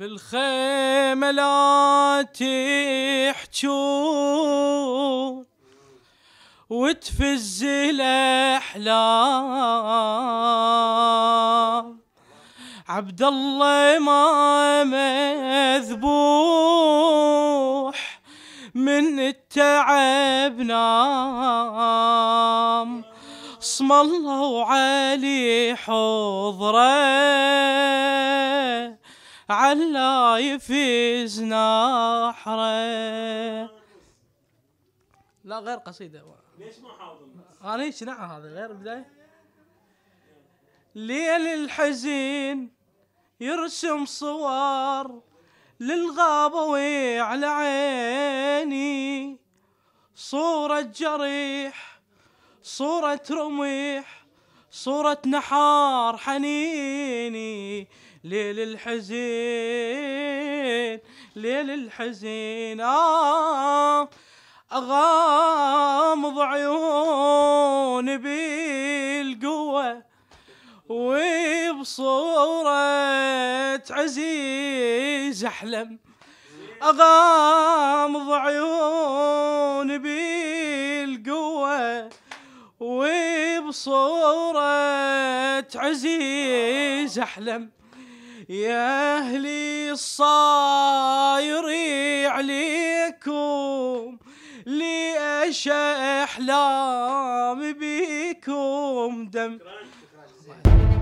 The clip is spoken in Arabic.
بالخيمة لا تحجون وتفز الأحلام عبد الله ما مذبوح من التعب نام صم الله وعلي حضره على يفيز نحره لا غير قصيدة ليش ما حاضر؟ أنا ايش نعم هذا غير البداية ليل الحزين يرسم صور للغابة على عيني صورة جريح صورة رميح صورة نحار حنيني ليل الحزين ليل الحزين آه أغامض عيوني بالقوة وبصورة عزيز أحلم أغامض عيوني بالقوة وبصورة عزيز أحلم يا أهلي صاير عليكم ليش أحلام بيكم دم